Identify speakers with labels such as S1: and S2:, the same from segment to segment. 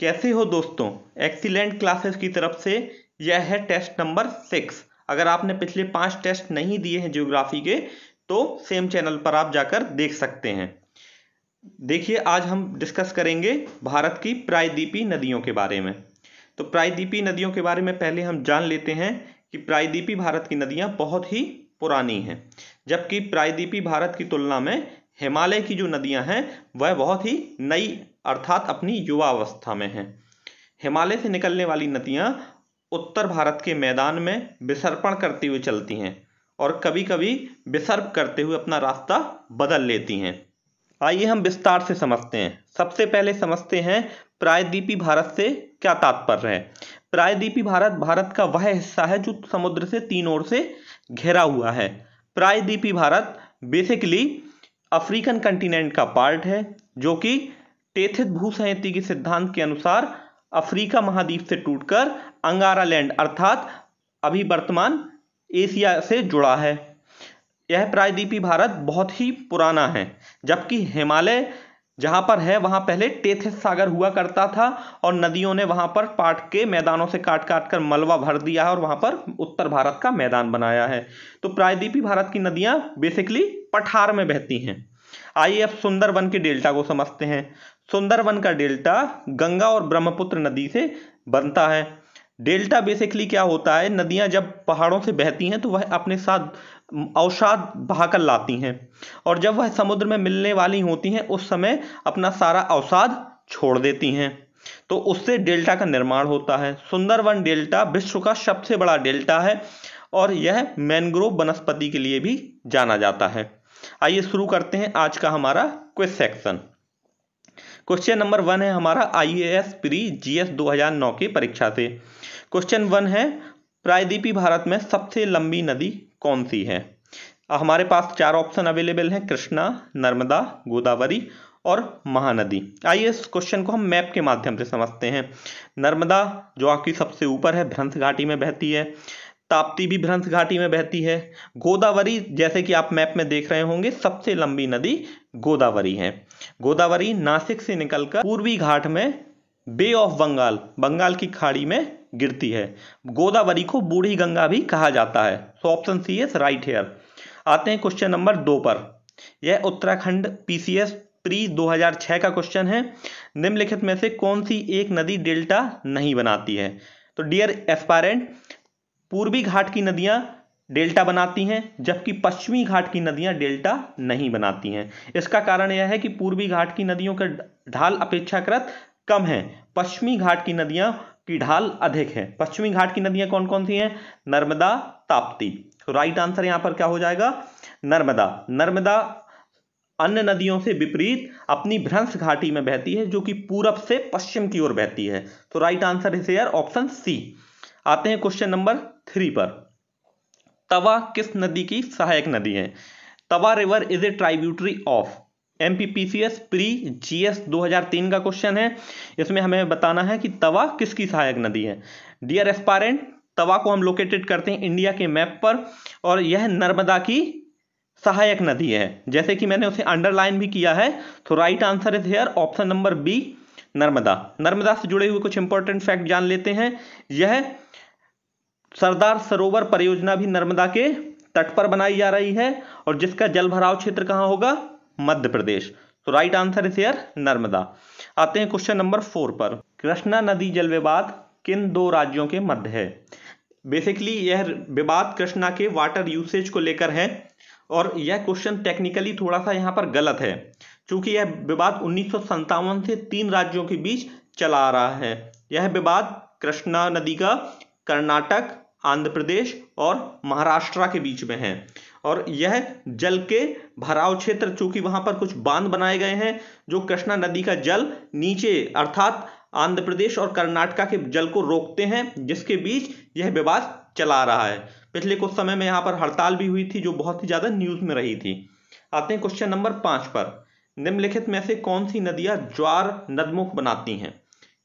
S1: कैसे हो दोस्तों एक्सीलेंट क्लासेस की तरफ से यह है टेस्ट नंबर सिक्स अगर आपने पिछले पांच टेस्ट नहीं दिए हैं ज्योग्राफी के तो सेम चैनल पर आप जाकर देख सकते हैं देखिए आज हम डिस्कस करेंगे भारत की प्रायद्वीपी नदियों के बारे में तो प्रायद्वीपी नदियों के बारे में पहले हम जान लेते हैं कि प्रायद्वीपी भारत की नदियाँ बहुत ही पुरानी हैं जबकि प्रायद्वीपी भारत की तुलना में हिमालय की जो नदियां हैं वह बहुत ही नई अर्थात अपनी युवा अवस्था में हैं हिमालय से निकलने वाली नदियाँ उत्तर भारत के मैदान में विसर्पण करती हुई चलती हैं और कभी कभी विसर्प करते हुए अपना रास्ता बदल लेती हैं आइए हम विस्तार से समझते हैं सबसे पहले समझते हैं प्रायद्वीपी भारत से क्या तात्पर्य है प्रायद्वीपी भारत भारत का वह हिस्सा है जो समुद्र से तीन ओर से घिरा हुआ है प्रायद्वीपी भारत बेसिकली अफ्रीकन कंटिनेंट का पार्ट है जो कि टेथित भूसंहिति के सिद्धांत के अनुसार अफ्रीका महाद्वीप से टूटकर अंगारा लैंड अर्थात अभी वर्तमान एशिया से जुड़ा है यह प्रायद्वीपी भारत बहुत ही पुराना है जबकि हिमालय जहाँ पर है वहाँ पहले टेथिस सागर हुआ करता था और नदियों ने वहाँ पर पाट के मैदानों से काट काट कर मलवा भर दिया है और वहाँ पर उत्तर भारत का मैदान बनाया है तो प्रायद्वीपी भारत की नदियाँ बेसिकली पठार में बहती हैं आइए अब सुंदरवन के डेल्टा को समझते हैं सुंदरवन का डेल्टा गंगा और ब्रह्मपुत्र नदी से बनता है डेल्टा बेसिकली क्या होता है नदियां जब पहाड़ों से बहती हैं तो वह अपने साथ अवसाद बहाकर लाती हैं और जब वह समुद्र में मिलने वाली होती हैं उस समय अपना सारा अवसाद छोड़ देती हैं तो उससे डेल्टा का निर्माण होता है सुंदरवन डेल्टा विश्व का सबसे बड़ा डेल्टा है और यह मैनग्रोव वनस्पति के लिए भी जाना जाता है आइए शुरू करते हैं आज का हमारा quiz section question number one है हमारा I A S pre G S दो हजार नौ की परीक्षा से क्वेश्चन वन है प्रायद्वीपी भारत में सबसे लंबी नदी कौन सी है हमारे पास चार ऑप्शन अवेलेबल हैं कृष्णा नर्मदा गोदावरी और महानदी आइए इस क्वेश्चन को हम मैप के माध्यम से समझते हैं नर्मदा जो आपकी सबसे ऊपर है भ्रंस घाटी में बहती है ताप्ती भी भ्रंश घाटी में बहती है गोदावरी जैसे कि आप मैप में देख रहे होंगे सबसे लंबी नदी गोदावरी है गोदावरी नासिक से निकलकर पूर्वी घाट में बे ऑफ बंगाल बंगाल की खाड़ी में गिरती है गोदावरी को बूढ़ी गंगा भी कहा जाता है so option C is right here आते हैं क्वेश्चन नंबर दो पर यह उत्तराखंड पीसीएस प्री 2006 का क्वेश्चन है निम्नलिखित में से कौन सी एक नदी डेल्टा नहीं बनाती है तो डियर एस्पायरेंट पूर्वी घाट की नदियां डेल्टा बनाती हैं जबकि पश्चिमी घाट की नदियां डेल्टा नहीं बनाती हैं इसका कारण यह है कि पूर्वी घाट की नदियों का ढाल अपेक्षाकृत कम है पश्चिमी घाट की नदियां की ढाल अधिक है पश्चिमी घाट की नदियां कौन कौन सी हैं नर्मदा ताप्ती तो राइट आंसर यहां पर क्या हो जाएगा नर्मदा नर्मदा अन्य नदियों से विपरीत अपनी भ्रंश घाटी में बहती है जो कि पूरब से पश्चिम की ओर बहती है तो राइट आंसर इसे ऑप्शन सी आते हैं क्वेश्चन नंबर थ्री पर तवा किस नदी की सहायक नदी है Tawa river is a tributary of M P P C S pre G S दो हजार तीन का क्वेश्चन है इसमें हमें बताना है कि तवा किसकी सहायक नदी है डियर एस्पारेंट तवा को हम लोकेटेड करते हैं इंडिया के मैप पर और यह नर्मदा की सहायक नदी है जैसे कि मैंने उसे अंडरलाइन भी किया है तो right answer is here option number B Narmada Narmada से जुड़े हुए कुछ इंपॉर्टेंट फैक्ट जान लेते हैं यह सरदार सरोवर परियोजना भी नर्मदा के तट पर बनाई जा रही है और जिसका जल भराव क्षेत्र कहाँ होगा मध्य प्रदेश तो right answer is here Narmada आते हैं क्वेश्चन नंबर फोर पर कृष्णा नदी जल विवाद किन दो राज्यों के मध्य है बेसिकली यह विवाद कृष्णा के वाटर यूसेज को लेकर है और यह क्वेश्चन टेक्निकली थोड़ा सा यहाँ पर गलत है क्योंकि यह विवाद उन्नीस से तीन राज्यों के बीच चला आ रहा है यह विवाद कृष्णा नदी का कर्नाटक आंध्र प्रदेश और महाराष्ट्र के बीच में है और यह जल के भराव क्षेत्र चूंकि वहां पर कुछ बांध बनाए गए हैं जो कृष्णा नदी का जल नीचे अर्थात आंध्र प्रदेश और कर्नाटका के जल को रोकते हैं जिसके बीच यह विवाद चला रहा है पिछले कुछ समय में यहाँ पर हड़ताल भी हुई थी जो बहुत ही ज़्यादा न्यूज़ में रही थी आते हैं क्वेश्चन नंबर पांच पर निम्नलिखित में से कौन सी नदियां ज्वार नदमुख बनाती हैं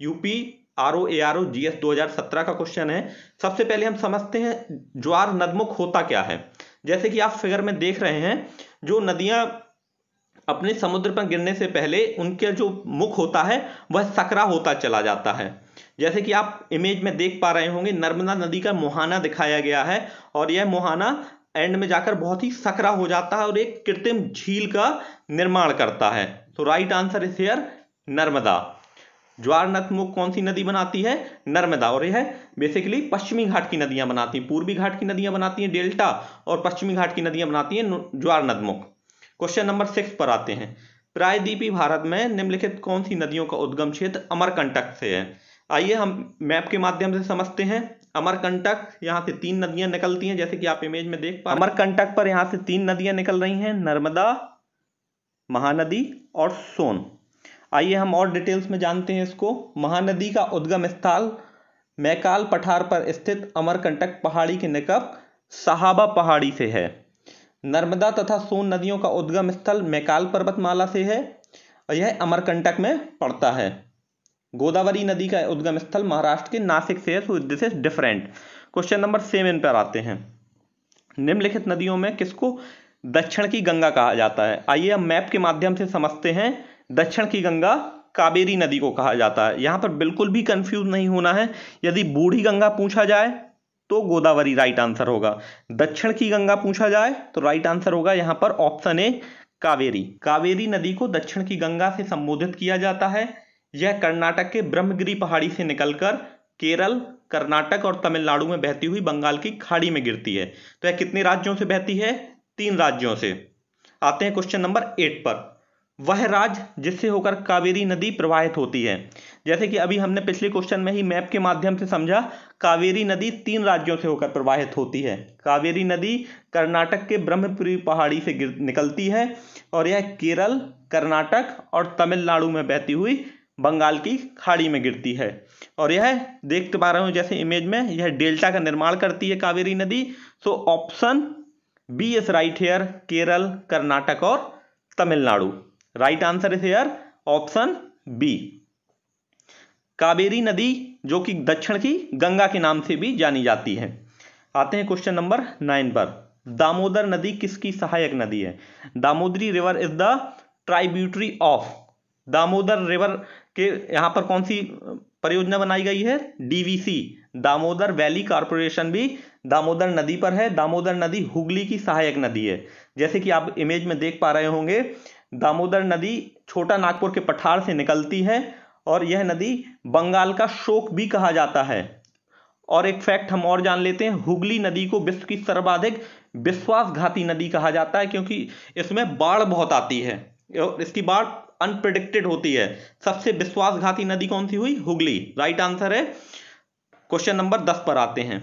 S1: UP R O A R O G S दो हजार सत्रह का क्वेश्चन है सबसे पहले हम समझते हैं ज्वार नदमुख होता क्या है जैसे कि आप फिगर में देख रहे हैं जो नदियां अपने समुद्र पर गिरने से पहले उनके जो मुख होता है वह सकरा होता चला जाता है जैसे कि आप इमेज में देख पा रहे होंगे नर्मदा नदी का मुहाना दिखाया गया है और यह मुहाना एंड में जाकर बहुत ही सकरा हो जाता है और एक कृत्रिम झील का निर्माण करता है तो right answer is here Narmada ज्वार नदमुख कौन सी नदी बनाती है नर्मदा और यह बेसिकली पश्चिमी घाट की नदियां बनाती हैं पूर्वी घाट की नदियां बनाती हैं डेल्टा और पश्चिमी घाट की नदियां बनाती हैं नदमुख क्वेश्चन नंबर सिक्स पर आते हैं प्रायद्वीपी भारत में निम्नलिखित कौन सी नदियों का उद्गम क्षेत्र अमरकंटक से है आइए हम मैप के माध्यम से समझते हैं अमरकंटक यहाँ से तीन नदियां निकलती हैं जैसे कि आप इमेज में देख पा अमरकंटक पर यहाँ से तीन नदियां निकल रही हैं नर्मदा महानदी और सोन आइए हम और डिटेल्स में जानते हैं इसको महानदी का उद्गम स्थल मैकाल पठार पर स्थित अमरकंटक पहाड़ी के निकट सहाबा पहाड़ी से है नर्मदा तथा सोन नदियों का उद्गम स्थल मैकाल पर्वतमाला से है और यह अमरकंटक में पड़ता है गोदावरी नदी का उद्गम स्थल महाराष्ट्र के नासिक से है so this is different question number seven पर आते हैं निम्नलिखित नदियों में किसको दक्षिण की गंगा कहा जाता है आइए हम मैप के माध्यम से समझते हैं दक्षिण की गंगा कावेरी नदी को कहा जाता है यहां पर बिल्कुल भी कंफ्यूज नहीं होना है यदि बूढ़ी गंगा पूछा जाए तो गोदावरी राइट आंसर होगा दक्षिण की गंगा पूछा जाए तो राइट आंसर होगा यहां पर ऑप्शन ए कावेरी कावेरी नदी को दक्षिण की गंगा से संबोधित किया जाता है यह कर्नाटक के ब्रह्मगिरी पहाड़ी से निकलकर केरल कर्नाटक और तमिलनाडु में बहती हुई बंगाल की खाड़ी में गिरती है तो यह कितने राज्यों से बहती है तीन राज्यों से आते हैं क्वेश्चन नंबर एट पर वह राज्य जिससे होकर कावेरी नदी प्रवाहित होती है जैसे कि अभी हमने पिछले क्वेश्चन में ही मैप के माध्यम से समझा कावेरी नदी तीन राज्यों से होकर प्रवाहित होती है कावेरी नदी कर्नाटक के ब्रह्मपुरी पहाड़ी से निकलती है और यह केरल कर्नाटक और तमिलनाडु में बहती हुई बंगाल की खाड़ी में गिरती है और यह देख पा रहे हो जैसे इमेज में यह डेल्टा का निर्माण करती है कावेरी नदी so option B is right here Kerala Karnataka और Tamil Nadu right answer is here option B Kaveri नदी जो कि दक्षिण की गंगा के नाम से भी जानी जाती है आते हैं क्वेश्चन नंबर नाइन पर दामोदर नदी किसकी सहायक नदी है दामोदरी river is the tributary of Damodar river के यहां पर कौन सी परियोजना बनाई गई है डीवीसी दामोदर वैली कॉरपोरेशन भी दामोदर नदी पर है दामोदर नदी हुगली की सहायक नदी है जैसे कि आप इमेज में देख पा रहे होंगे दामोदर नदी छोटा नागपुर के पठार से निकलती है और यह नदी बंगाल का शोक भी कहा जाता है और एक फैक्ट हम और जान लेते हैं हुगली नदी को विश्व की सर्वाधिक विश्वासघाती नदी कहा जाता है क्योंकि इसमें बाढ़ बहुत आती है और इसकी बाढ़ अनप्रडिक्टेड होती है सबसे विश्वासघाती नदी कौन सी हुई हुगली राइट आंसर है क्वेश्चन नंबर दस पर आते हैं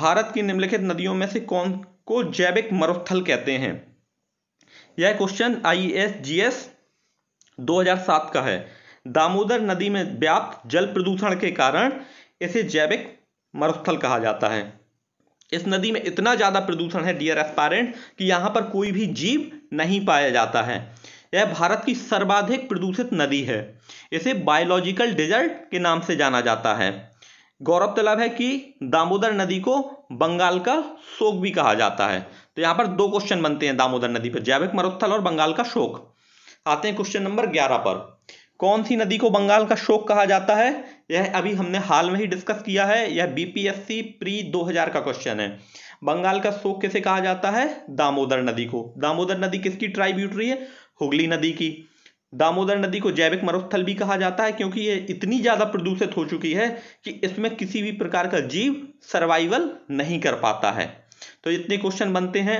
S1: भारत की निम्नलिखित नदियों में से कौन को जैविक मरुस्थल कहते हैं यह question I S G S सात का है दामोदर नदी में व्याप्त जल प्रदूषण के कारण इसे जैविक मरुस्थल कहा जाता है इस नदी में इतना ज़्यादा प्रदूषण है डियर एस्पारेंट कि यहां पर कोई भी जीव नहीं पाया जाता है यह भारत की सर्वाधिक प्रदूषित नदी है इसे बायोलॉजिकल डिजर्ट के नाम से जाना जाता है गौरवतलब है कि दामोदर नदी को बंगाल का शोक भी कहा जाता है तो यहां पर दो क्वेश्चन बनते हैं दामोदर नदी पर जैविक मरुस्थल और बंगाल का शोक आते हैं क्वेश्चन नंबर ग्यारह पर कौन सी नदी को बंगाल का शोक कहा जाता है यह अभी हमने हाल में ही डिस्कस किया है यह बीपीएससी प्री 2000 का क्वेश्चन है बंगाल का शोक किसे कहा जाता है दामोदर नदी को दामोदर नदी किसकी ट्राइब्यूटरी है हुगली नदी की दामोदर नदी को जैविक मरुस्थल भी कहा जाता है क्योंकि ये इतनी ज़्यादा प्रदूषित हो चुकी है कि इसमें किसी भी प्रकार का जीव सर्वाइवल नहीं कर पाता है तो इतने क्वेश्चन बनते हैं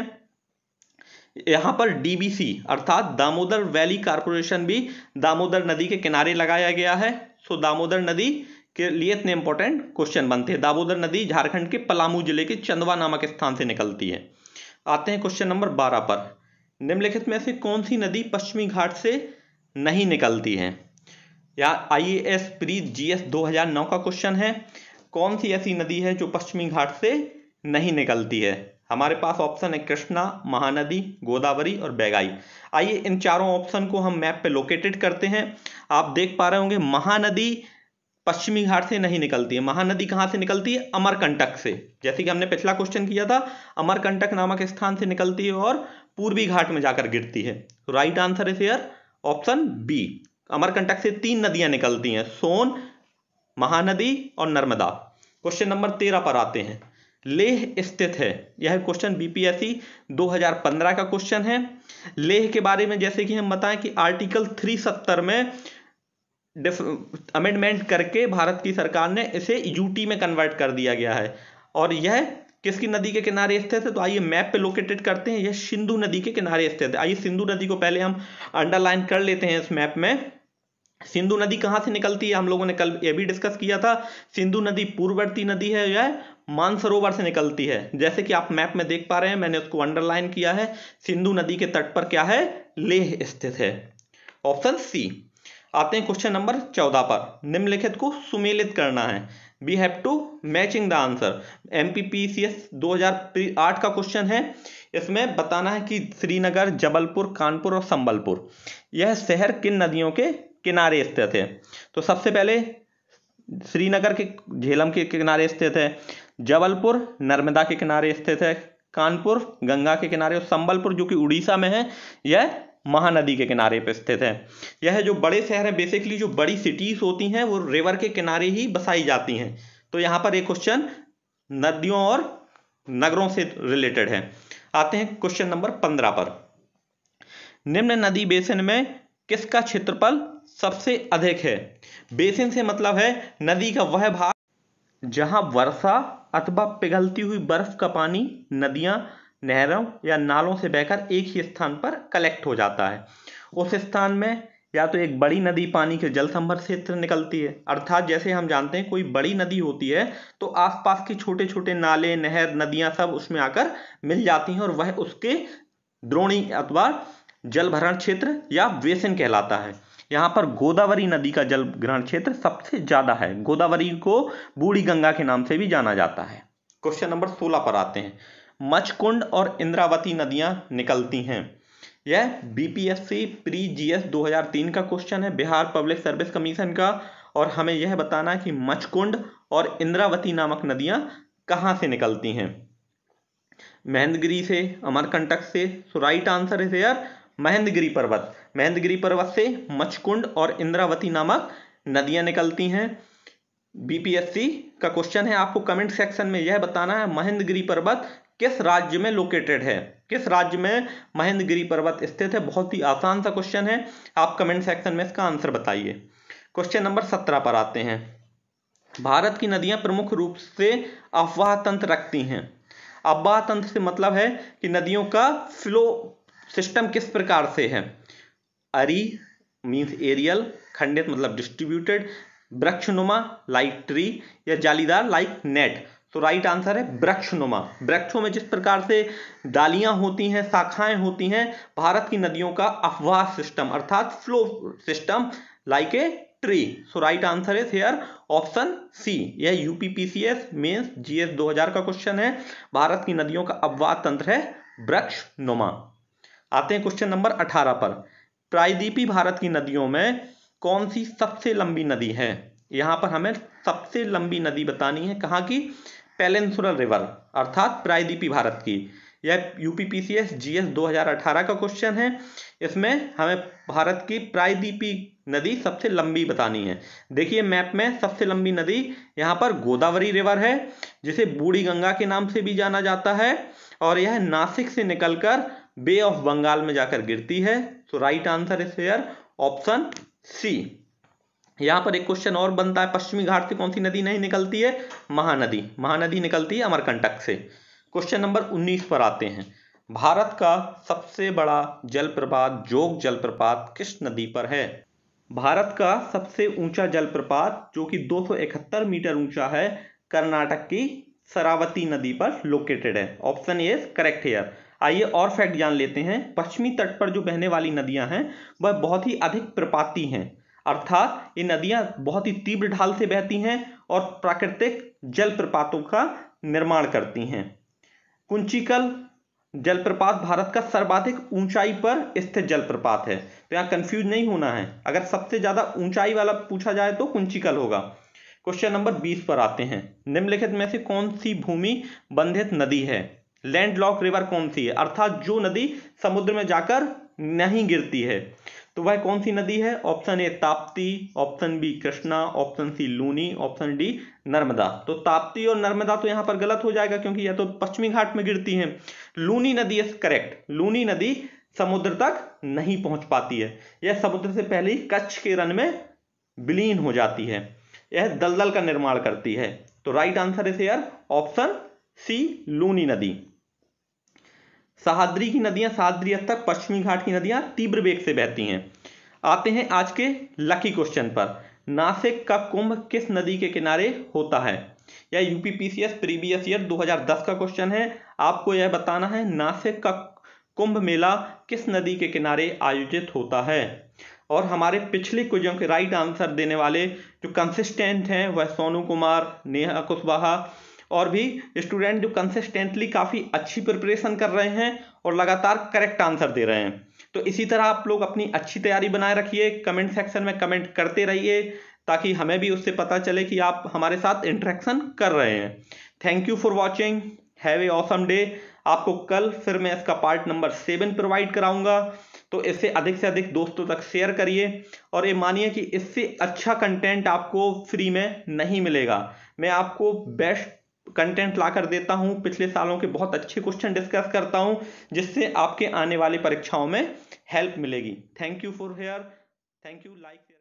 S1: यहां पर डीबीसी अर्थात दामोदर वैली कारपोरेशन भी दामोदर नदी के किनारे लगाया गया है सो दामोदर नदी के लिए इतने इंपॉर्टेंट क्वेश्चन बनते हैं दामोदर नदी झारखंड के पलामू जिले के चंदवा नामक स्थान से निकलती है आते हैं क्वेश्चन नंबर बारह पर निम्नलिखित में से कौन सी नदी पश्चिमी घाट से नहीं निकलती हैं या I A S pre G S दो हजार नौ का क्वेश्चन है कौन सी ऐसी नदी है जो पश्चिमी घाट से नहीं निकलती है हमारे पास ऑप्शन है कृष्णा महानदी गोदावरी और बैगाई आइए इन चारों ऑप्शन को हम मैप पे लोकेटेड करते हैं आप देख पा रहे होंगे महानदी पश्चिमी घाट से नहीं निकलती है महानदी कहाँ से निकलती है अमरकंटक से जैसे कि हमने पिछला क्वेश्चन किया था अमरकंटक नामक स्थान से निकलती है और पूर्वी घाट में जाकर गिरती है राइट आंसर है हेयर ऑप्शन बी अमरकंटक से तीन नदियां निकलती हैं सोन महानदी और नर्मदा क्वेश्चन नंबर तेरह पर आते हैं लेह स्थित है यह क्वेश्चन बीपीएससी 2015 का क्वेश्चन है लेह के बारे में जैसे कि हम बताएं कि आर्टिकल 370 में अमेंडमेंट करके भारत की सरकार ने इसे यूटी में कन्वर्ट कर दिया गया है और यह किसकी नदी के किनारे स्थित है तो आइए मैप पे लोकेटेड करते हैं यह सिंधु नदी के किनारे स्थित है आइए सिंधु नदी को पहले हम अंडरलाइन कर लेते हैं इस मैप में सिंधु नदी कहां से निकलती है हम लोगों ने कल ये भी डिस्कस किया था सिंधु नदी पूर्ववर्ती नदी है यह मानसरोवर से निकलती है जैसे कि आप मैप में देख पा रहे हैं मैंने उसको अंडरलाइन किया है सिंधु नदी के तट पर क्या है लेह स्थित है ऑप्शन सी आते हैं क्वेश्चन नंबर चौदह पर निम्नलिखित को सुमेलित करना है we have to matching the answer M P P C S दो हजार आठ का क्वेश्चन है इसमें बताना है कि श्रीनगर जबलपुर कानपुर और संबलपुर यह शहर किन नदियों के किनारे स्थित है तो सबसे पहले श्रीनगर के झेलम के किनारे स्थित है जबलपुर नर्मदा के किनारे स्थित है कानपुर गंगा के किनारे और संबलपुर जो कि उड़ीसा में है यह महानदी के किनारे पर स्थित है यह जो बड़े शहर हैं बेसिकली जो बड़ी सिटीज़ होती हैं वो रिवर के किनारे ही बसाई जाती हैं तो यहाँ पर एक क्वेश्चन नदियों और नगरों से रिलेटेड है आते हैं क्वेश्चन नंबर पंद्रह पर निम्न नदी बेसिन में किसका क्षेत्रफल सबसे अधिक है बेसिन से मतलब है नदी का वह भाग जहां वर्षा अथवा पिघलती हुई बर्फ का पानी नदियां नहरों या नालों से बहकर एक ही स्थान पर कलेक्ट हो जाता है उस स्थान में या तो एक बड़ी नदी पानी के जल संभर क्षेत्र निकलती है अर्थात जैसे हम जानते हैं कोई बड़ी नदी होती है तो आसपास के छोटे छोटे नाले नहर नदियां सब उसमें आकर मिल जाती हैं और वह उसके द्रोणी अथवा जल भरण क्षेत्र या वेसन कहलाता है यहाँ पर गोदावरी नदी का जल ग्रहण क्षेत्र सबसे ज़्यादा है गोदावरी को बूढ़ी गंगा के नाम से भी जाना जाता है क्वेश्चन नंबर सोलह पर आते हैं मचकुंड और इंद्रावती नदियां निकलती हैं यह बीपीएससी प्री जीएस 2003 का क्वेश्चन है बिहार पब्लिक सर्विस कमीशन का और हमें यह बताना है कि मचकुंड और इंद्रावती नामक नदियां कहां से निकलती हैं महेंद्रगिरी से अमरकंटक से so right answer is here Mahendragiri पर्वत महेंद्रगिरी पर्वत से मचकुंड और इंद्रावती नामक नदियां निकलती हैं बीपीएससी का क्वेश्चन है आपको कमेंट सेक्शन में यह बताना है महेंद्रगिरी पर्वत किस राज्य में लोकेटेड है किस राज्य में महेंद्रगिरी पर्वत स्थित है बहुत ही आसान सा क्वेश्चन है आप कमेंट सेक्शन में इसका आंसर बताइए क्वेश्चन नंबर सत्रह पर आते हैं भारत की नदियां प्रमुख रूप से अफवाह तंत्र रखती हैं अफवाह तंत्र से मतलब है कि नदियों का फ्लो सिस्टम किस प्रकार से है अरी मीन्स एरियल खंडित मतलब डिस्ट्रीब्यूटेड वृक्षनुमा लाइक ट्री या जालीदार लाइक नेट तो राइट आंसर है वृक्षनुमा वृक्षों में जिस प्रकार से डालियां होती हैं शाखाएं होती हैं भारत की नदियों का अफवाह सिस्टम अर्थात flow system like a tree so right answer is here option C यह यूपीपीसीएस मेंस जीएस 2000 का क्वेश्चन है भारत की नदियों का अफवाह तंत्र है वृक्ष नुमा आते हैं क्वेश्चन नंबर 18 पर प्रायद्वीपी भारत की नदियों में कौन सी सबसे लंबी नदी है यहाँ पर हमें सबसे लंबी नदी बतानी है कहाँ की पेलेंसुरल रिवर अर्थात प्रायद्वीपी भारत की यह UP P C S G S दो हज़ार अठारह का क्वेश्चन है इसमें हमें भारत की प्रायद्वीपी नदी सबसे लंबी बतानी है देखिए मैप में सबसे लंबी नदी यहाँ पर गोदावरी रिवर है जिसे बूढ़ी गंगा के नाम से भी जाना जाता है और यह नासिक से निकलकर बे ऑफ बंगाल में जाकर गिरती है तो right answer is here option C यहाँ पर एक क्वेश्चन और बनता है पश्चिमी घाट से कौन सी नदी नहीं निकलती है महानदी महानदी निकलती है अमरकंटक से क्वेश्चन नंबर उन्नीस पर आते हैं भारत का सबसे बड़ा जलप्रपात जोग जलप्रपात किस नदी पर है भारत का सबसे ऊंचा जलप्रपात जो कि 271 मीटर ऊंचा है कर्नाटक की सरावती नदी पर लोकेटेड है ऑप्शन ए करेक्ट हेयर आइए और फैक्ट जान लेते हैं पश्चिमी तट पर जो बहने वाली नदियां हैं वह बहुत ही अधिक प्रपाती हैं अर्थात ये नदियां बहुत ही तीव्र ढाल से बहती हैं और प्राकृतिक जलप्रपातों का निर्माण करती हैं कुंचिकल जलप्रपात भारत का सर्वाधिक ऊंचाई पर स्थित जलप्रपात है तो यहाँ कंफ्यूज नहीं होना है अगर सबसे ज़्यादा ऊंचाई वाला पूछा जाए तो कुंचिकल होगा क्वेश्चन नंबर बीस पर आते हैं निम्नलिखित में से कौन सी भूमि बंधित नदी है लैंडलॉक रिवर कौन सी है अर्थात जो नदी समुद्र में जाकर नहीं गिरती है तो वह कौन सी नदी है option A Tapti option B Krishna option C Luni option D Narmada तो ताप्ती और नर्मदा तो यहां पर गलत हो जाएगा क्योंकि यह तो पश्चिमी घाट में गिरती है लूनी नदी इज करेक्ट लूनी नदी समुद्र तक नहीं पहुंच पाती है यह समुद्र से पहले ही कच्छ के रन में विलीन हो जाती है यह दलदल का निर्माण करती है तो राइट आंसर इसे यार ऑप्शन सी लूनी नदी सहाद्री की नदियां सहाद्री तक पश्चिमी घाट की नदियां तीव्र वेग से बहती हैं आते हैं आज के लकी क्वेश्चन पर नासिक का कुंभ किस नदी के किनारे होता है यह यूपीपीसीएस प्रीवियस ईयर 2010 का क्वेश्चन है आपको यह बताना है नासिक का कुंभ मेला किस नदी के किनारे आयोजित होता है और हमारे पिछले क्वेश्चन के राइट आंसर देने वाले जो कंसिस्टेंट हैं वह सोनू कुमार नेहा कुशवाहा और भी स्टूडेंट जो कंसिस्टेंटली काफ़ी अच्छी प्रिपरेशन कर रहे हैं और लगातार करेक्ट आंसर दे रहे हैं तो इसी तरह आप लोग अपनी अच्छी तैयारी बनाए रखिए कमेंट सेक्शन में कमेंट करते रहिए ताकि हमें भी उससे पता चले कि आप हमारे साथ इंटरेक्शन कर रहे हैं thank you for watching have a awesome day आपको कल फिर मैं इसका पार्ट नंबर सेवन प्रोवाइड कराऊंगा तो इसे अधिक से अधिक दोस्तों तक शेयर करिए और ये मानिए कि इससे अच्छा कंटेंट आपको फ्री में नहीं मिलेगा मैं आपको बेस्ट कंटेंट ला कर देता हूँ पिछले सालों के बहुत अच्छे क्वेश्चन डिस्कस करता हूँ जिससे आपके आने वाली परीक्षाओं में हेल्प मिलेगी thank you for here thank you like